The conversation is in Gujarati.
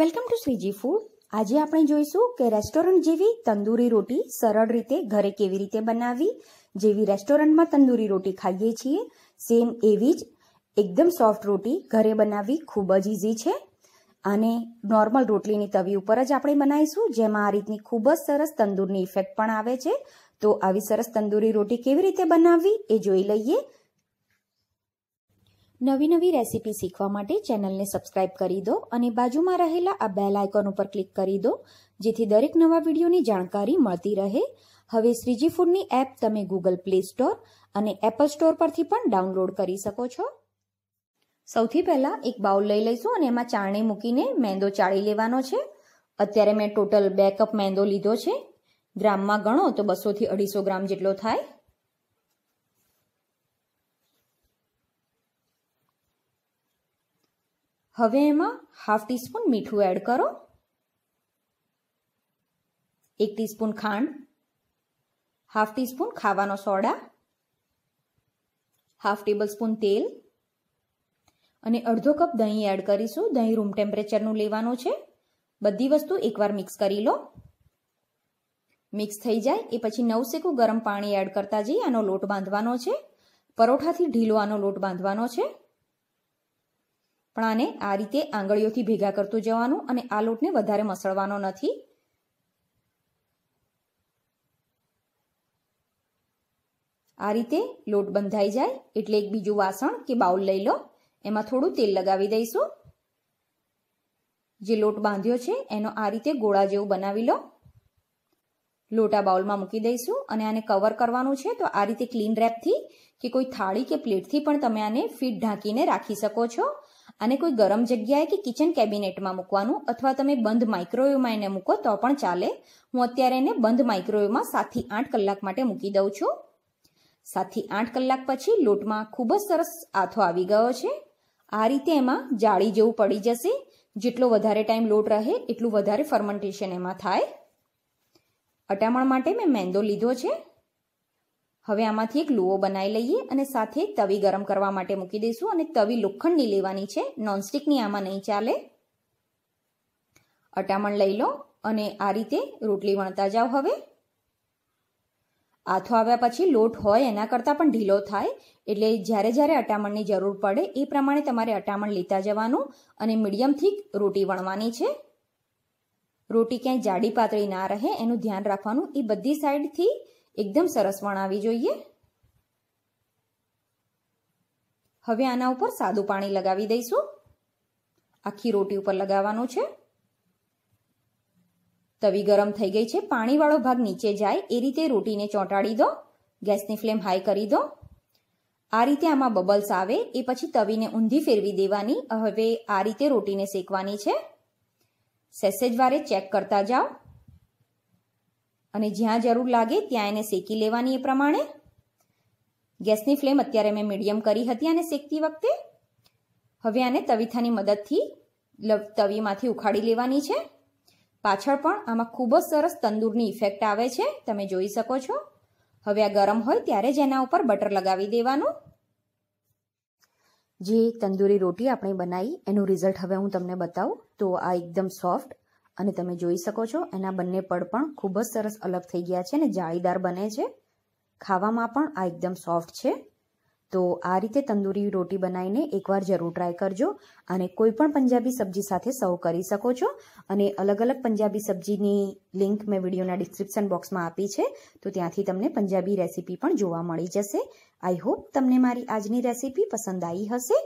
વેલકમ ટુ સ્વીજી ફૂડ આજે આપણે જોઈશું કે રેસ્ટોરન્ટ જેવી તંદૂરી રોટી સરળ રીતે ઘરે કેવી રીતે બનાવવી જેવી રેસ્ટોરન્ટમાં તંદૂરી રોટી ખાઈએ છીએ સેમ એવી જ એકદમ સોફ્ટ રોટી ઘરે બનાવવી ખૂબ જ ઇઝી છે અને નોર્મલ રોટલીની તવી ઉપર જ આપણે બનાવીશું જેમાં આ રીતની ખૂબ જ સરસ તંદૂરની ઇફેક્ટ પણ આવે છે તો આવી સરસ તંદૂરી રોટી કેવી રીતે બનાવવી એ જોઈ લઈએ નવી નવી રેસીપી શીખવા માટે ચેનલને સબસ્ક્રાઇબ કરી દો અને બાજુમાં રહેલા આ બેલ આઇકોન ઉપર ક્લિક કરી દો જેથી દરેક નવા વિડીયોની જાણકારી મળતી રહે હવે શ્રીજી ફૂડની એપ તમે ગૂગલ પ્લે સ્ટોર અને એપલ સ્ટોર પરથી પણ ડાઉનલોડ કરી શકો છો સૌથી પહેલાં એક બાઉલ લઈ લઈશું અને એમાં ચાણી મૂકીને મેંદો ચાળી લેવાનો છે અત્યારે મેં ટોટલ બે કપ મેંદો લીધો છે ગ્રામમાં ગણો તો બસોથી અઢીસો ગ્રામ જેટલો થાય હવે એમાં હાફ ટીસ્પૂન મીઠું એડ કરો એક ટીસ્પૂન ખાંડ હાફ ટીસ્પૂન ખાવાનો સોડા હાફ ટેબલસ્પૂન તેલ અને અડધો કપ દહીં એડ કરીશું દહીં રૂમ ટેમ્પરેચરનું લેવાનું છે બધી વસ્તુ એકવાર મિક્સ કરી લો મિક્સ થઈ જાય એ પછી નવસેકું ગરમ પાણી એડ કરતા જઈએ આનો લોટ બાંધવાનો છે પરોઠાથી ઢીલો આનો લોટ બાંધવાનો છે પણ આને આ રીતે આંગળીઓથી ભેગા કરતું જવાનું અને આ લોટને વધારે મસળવાનો નથી આ રીતે લોટ બંધાઈ જાય એટલે એક બીજું વાસણ કે બાઉલ લઈ લો એમાં થોડું તેલ લગાવી દઈશું જે લોટ બાંધ્યો છે એનો આ રીતે ગોળા જેવું બનાવી લો લોટા બાઉલમાં મૂકી દઈશું અને આને કવર કરવાનું છે તો આ રીતે ક્લીન રેપથી કે કોઈ થાળી કે પ્લેટથી પણ તમે આને ફીટ ઢાંકીને રાખી શકો છો આને કોઈ ગરમ જગ્યાએ કે કિચન કેબિનેટમાં મૂકવાનું અથવા તમે બંધ માઇક્રોવેવમાં એને મૂકો તો પણ ચાલે હું અત્યારે એને બંધ માઇક્રોવેવમાં સાતથી આઠ કલાક માટે મૂકી દઉં છું સાતથી આઠ કલાક પછી લોટમાં ખૂબ જ સરસ આથો આવી ગયો છે આ રીતે એમાં જાળી જેવું પડી જશે જેટલો વધારે ટાઈમ લોટ રહે એટલું વધારે ફર્મેન્ટેશન એમાં થાય અટામણ માટે મેં મેંદો લીધો છે હવે આમાંથી એક લુઓ બનાવી લઈએ અને સાથે તવી ગરમ કરવા માટે મૂકી દઈશું અને તવી લોખંડની લેવાની છે નોનસ્ટિકની આમાં નહીં ચાલે અટામણ લઈ લો અને આ રીતે રોટલી વણતા જાઓ હવે આથો આવ્યા પછી લોટ હોય એના કરતાં પણ ઢીલો થાય એટલે જ્યારે જ્યારે અટામણની જરૂર પડે એ પ્રમાણે તમારે અટામણ લેતા જવાનું અને મીડિયમથી રોટી વણવાની છે રોટી ક્યાંય જાડી પાતળી ના રહે એનું ધ્યાન રાખવાનું એ બધી સાઈડથી એકદમ સરસ વણાવી જોઈએ હવે આના ઉપર સાદું પાણી લગાવી દઈશું આખી રોટી ઉપર લગાવવાનું છે તવી ગરમ થઈ ગઈ છે પાણીવાળો ભાગ નીચે જાય એ રીતે રોટીને ચોંટાડી દો ગેસની ફ્લેમ હાઈ કરી દો આ રીતે આમાં બબલ્સ આવે એ પછી તવીને ઊંધી ફેરવી દેવાની હવે આ રીતે રોટીને શેકવાની છે સેસેજ વારે ચેક કરતા જાઓ અને જ્યાં જરૂર લાગે ત્યાં એને શેકી લેવાની એ પ્રમાણે ગેસની ફ્લેમ અત્યારે મેં મીડિયમ કરી હતી આને શેકતી વખતે હવે આને તવીથાની મદદથી તવીમાંથી ઉખાડી લેવાની છે પાછળ પણ આમાં ખૂબ જ સરસ તંદૂરની ઇફેક્ટ આવે છે તમે જોઈ શકો છો હવે આ ગરમ હોય ત્યારે જ એના ઉપર બટર લગાવી દેવાનું જે તંદૂરી રોટી આપણે બનાવી એનું રિઝલ્ટ હવે હું તમને બતાવું તો આ એકદમ સોફ્ટ અને તમે જોઈ શકો છો એના બંને પડ પણ ખૂબ જ સરસ અલગ થઈ ગયા છે અને જાળીદાર બને છે ખાવામાં પણ આ એકદમ સોફ્ટ છે તો આ રીતે તંદૂરી રોટી બનાવીને એકવાર જરૂર ટ્રાય કરજો અને કોઈ પણ પંજાબી સબ્જી સાથે સર્વ કરી શકો છો અને અલગ અલગ પંજાબી સબ્જીની લિંક મેં વિડીયોના ડિસ્ક્રિપ્શન બોક્સમાં આપી છે તો ત્યાંથી તમને પંજાબી રેસીપી પણ જોવા મળી જશે આઈ હોપ તમને મારી આજની રેસીપી પસંદ આવી હશે